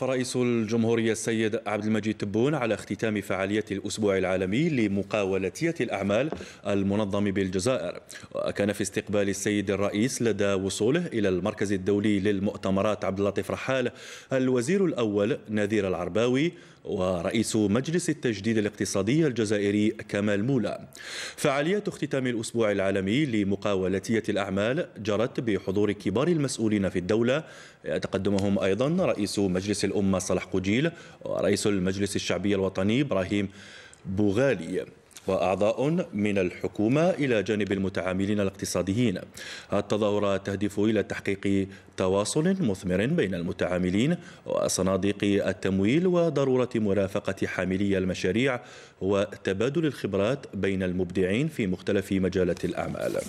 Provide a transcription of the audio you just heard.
فرئيس الجمهورية السيد عبد المجيد تبون على اختتام فعالية الأسبوع العالمي لمقاولتية الأعمال المنظم بالجزائر وكان في استقبال السيد الرئيس لدى وصوله إلى المركز الدولي للمؤتمرات عبد اللطيف رحال الوزير الأول نذير العرباوي ورئيس مجلس التجديد الاقتصادي الجزائري كمال مولا فعالية اختتام الأسبوع العالمي لمقاولتية الأعمال جرت بحضور كبار المسؤولين في الدولة يتقدمهم أيضا رئيس مجلس الأمة صلاح قجيل ورئيس المجلس الشعبي الوطني إبراهيم بوغالي وأعضاء من الحكومة إلى جانب المتعاملين الاقتصاديين التظاهرة تهدف إلى تحقيق تواصل مثمر بين المتعاملين وصناديق التمويل وضرورة مرافقة حاملي المشاريع وتبادل الخبرات بين المبدعين في مختلف مجالات الأعمال